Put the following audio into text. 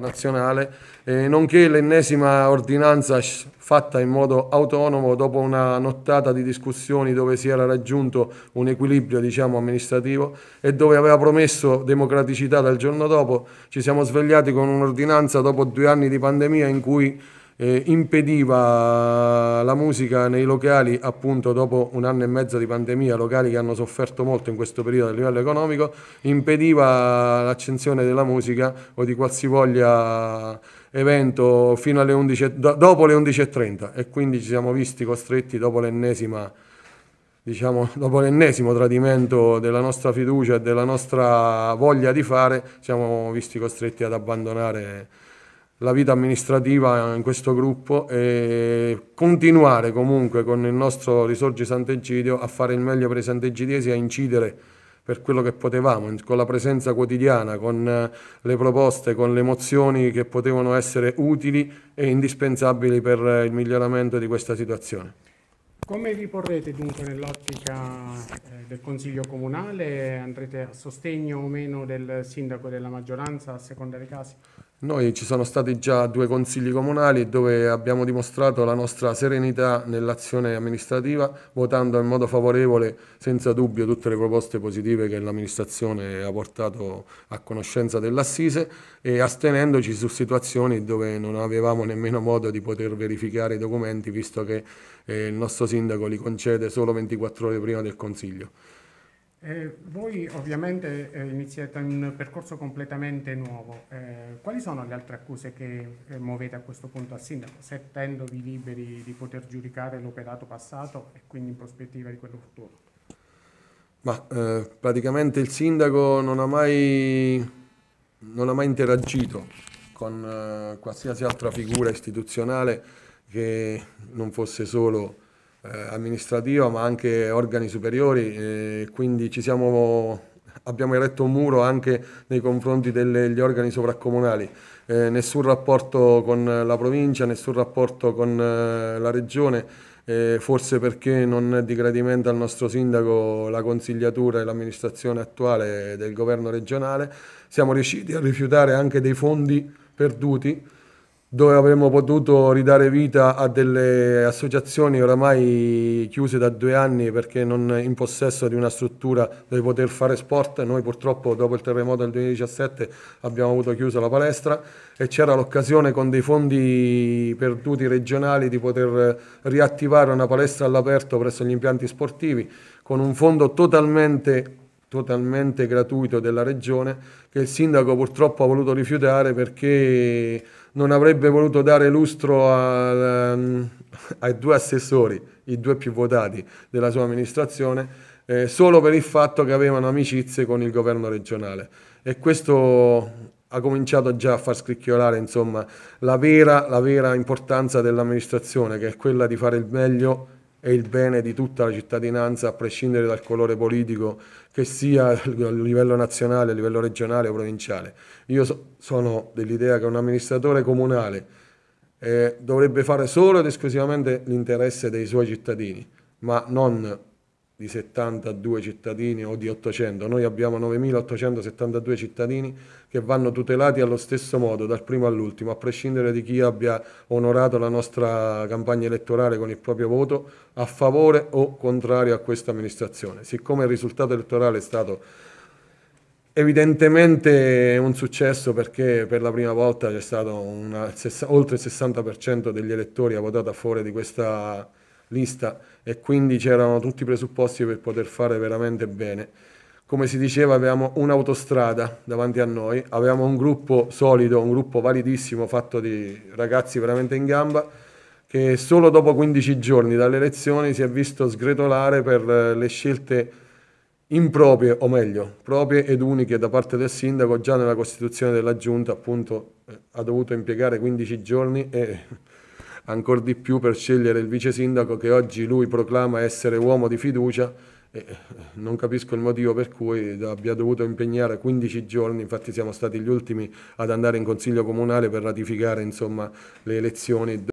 nazionale, eh, nonché l'ennesima ordinanza fatta in modo autonomo dopo una nottata di discussioni dove si era raggiunto un equilibrio diciamo, amministrativo e dove aveva promesso democraticità dal giorno dopo, ci siamo svegliati con un'ordinanza dopo due anni di pandemia in cui eh, impediva la musica nei locali appunto dopo un anno e mezzo di pandemia, locali che hanno sofferto molto in questo periodo a livello economico, impediva l'accensione della musica o di qualsivoglia evento fino alle 11, dopo le 11.30 e quindi ci siamo visti costretti dopo l'ennesima diciamo, dopo l'ennesimo tradimento della nostra fiducia e della nostra voglia di fare, siamo visti costretti ad abbandonare la vita amministrativa in questo gruppo e continuare comunque con il nostro Risorgi Sant'Egidio a fare il meglio per i sant'egidiesi, a incidere per quello che potevamo, con la presenza quotidiana, con eh, le proposte, con le emozioni che potevano essere utili e indispensabili per eh, il miglioramento di questa situazione. Come vi porrete dunque nell'ottica eh, del Consiglio Comunale? Andrete a sostegno o meno del Sindaco e della maggioranza a seconda dei casi? Noi ci sono stati già due consigli comunali dove abbiamo dimostrato la nostra serenità nell'azione amministrativa, votando in modo favorevole senza dubbio tutte le proposte positive che l'amministrazione ha portato a conoscenza dell'assise e astenendoci su situazioni dove non avevamo nemmeno modo di poter verificare i documenti, visto che eh, il nostro sindaco li concede solo 24 ore prima del consiglio. Eh, voi ovviamente eh, iniziate un percorso completamente nuovo. Eh, quali sono le altre accuse che eh, muovete a questo punto al sindaco, sentendovi liberi di poter giudicare l'operato passato e quindi in prospettiva di quello futuro? Ma eh, praticamente il sindaco non ha mai, non ha mai interagito con eh, qualsiasi altra figura istituzionale che non fosse solo eh, amministrativa ma anche organi superiori, quindi ci siamo, abbiamo eretto un muro anche nei confronti degli organi sovracomunali. Eh, nessun rapporto con la provincia, nessun rapporto con eh, la regione, eh, forse perché non è di gradimento al nostro sindaco la consigliatura e l'amministrazione attuale del governo regionale. Siamo riusciti a rifiutare anche dei fondi perduti dove avremmo potuto ridare vita a delle associazioni oramai chiuse da due anni perché non in possesso di una struttura dove poter fare sport. Noi purtroppo dopo il terremoto del 2017 abbiamo avuto chiusa la palestra e c'era l'occasione con dei fondi perduti regionali di poter riattivare una palestra all'aperto presso gli impianti sportivi con un fondo totalmente totalmente gratuito della regione che il sindaco purtroppo ha voluto rifiutare perché non avrebbe voluto dare lustro a, ehm, ai due assessori, i due più votati della sua amministrazione, eh, solo per il fatto che avevano amicizie con il governo regionale. E questo ha cominciato già a far scricchiolare insomma, la, vera, la vera importanza dell'amministrazione, che è quella di fare il meglio è il bene di tutta la cittadinanza a prescindere dal colore politico che sia a livello nazionale, a livello regionale o provinciale. Io so, sono dell'idea che un amministratore comunale eh, dovrebbe fare solo ed esclusivamente l'interesse dei suoi cittadini, ma non di 72 cittadini o di 800, noi abbiamo 9.872 cittadini che vanno tutelati allo stesso modo dal primo all'ultimo, a prescindere di chi abbia onorato la nostra campagna elettorale con il proprio voto a favore o contrario a questa amministrazione. Siccome il risultato elettorale è stato evidentemente un successo perché per la prima volta c'è stato una, oltre il 60% degli elettori ha votato a favore di questa lista e quindi c'erano tutti i presupposti per poter fare veramente bene. Come si diceva avevamo un'autostrada davanti a noi, avevamo un gruppo solido, un gruppo validissimo fatto di ragazzi veramente in gamba che solo dopo 15 giorni dalle elezioni si è visto sgretolare per eh, le scelte improprie, o meglio, proprie ed uniche da parte del sindaco, già nella costituzione della giunta appunto eh, ha dovuto impiegare 15 giorni e ancora di più per scegliere il vice sindaco che oggi lui proclama essere uomo di fiducia e eh, non capisco il motivo per cui abbia dovuto impegnare 15 giorni, infatti siamo stati gli ultimi ad andare in consiglio comunale per ratificare insomma, le elezioni.